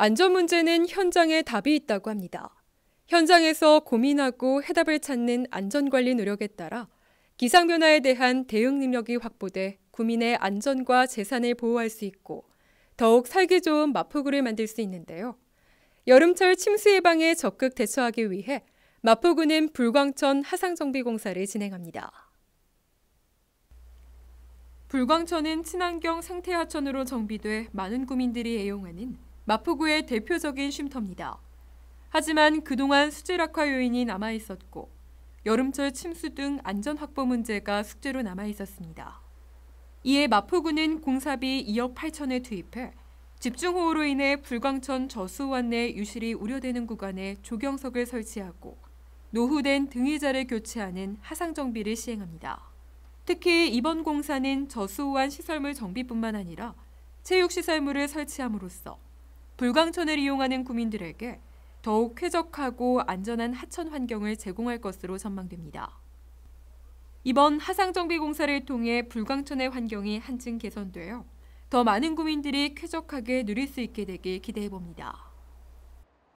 안전 문제는 현장에 답이 있다고 합니다. 현장에서 고민하고 해답을 찾는 안전관리 노력에 따라 기상변화에 대한 대응 능력이 확보돼 국민의 안전과 재산을 보호할 수 있고 더욱 살기 좋은 마포구를 만들 수 있는데요. 여름철 침수 예방에 적극 대처하기 위해 마포구는 불광천 하상정비공사를 진행합니다. 불광천은 친환경 생태하천으로 정비돼 많은 구민들이 애용하는 마포구의 대표적인 쉼터입니다. 하지만 그동안 수질 악화 요인이 남아 있었고 여름철 침수 등 안전 확보 문제가 숙제로 남아 있었습니다. 이에 마포구는 공사비 2억 8천을 투입해 집중호우로 인해 불광천 저수원 내 유실이 우려되는 구간에 조경석을 설치하고 노후된 등위자를 교체하는 하상 정비를 시행합니다. 특히 이번 공사는 저수호환 시설물 정비뿐만 아니라 체육시설물을 설치함으로써 불광천을 이용하는 구민들에게 더욱 쾌적하고 안전한 하천 환경을 제공할 것으로 전망됩니다. 이번 하상정비공사를 통해 불광천의 환경이 한층 개선되어 더 많은 구민들이 쾌적하게 누릴 수 있게 되길 기대해봅니다.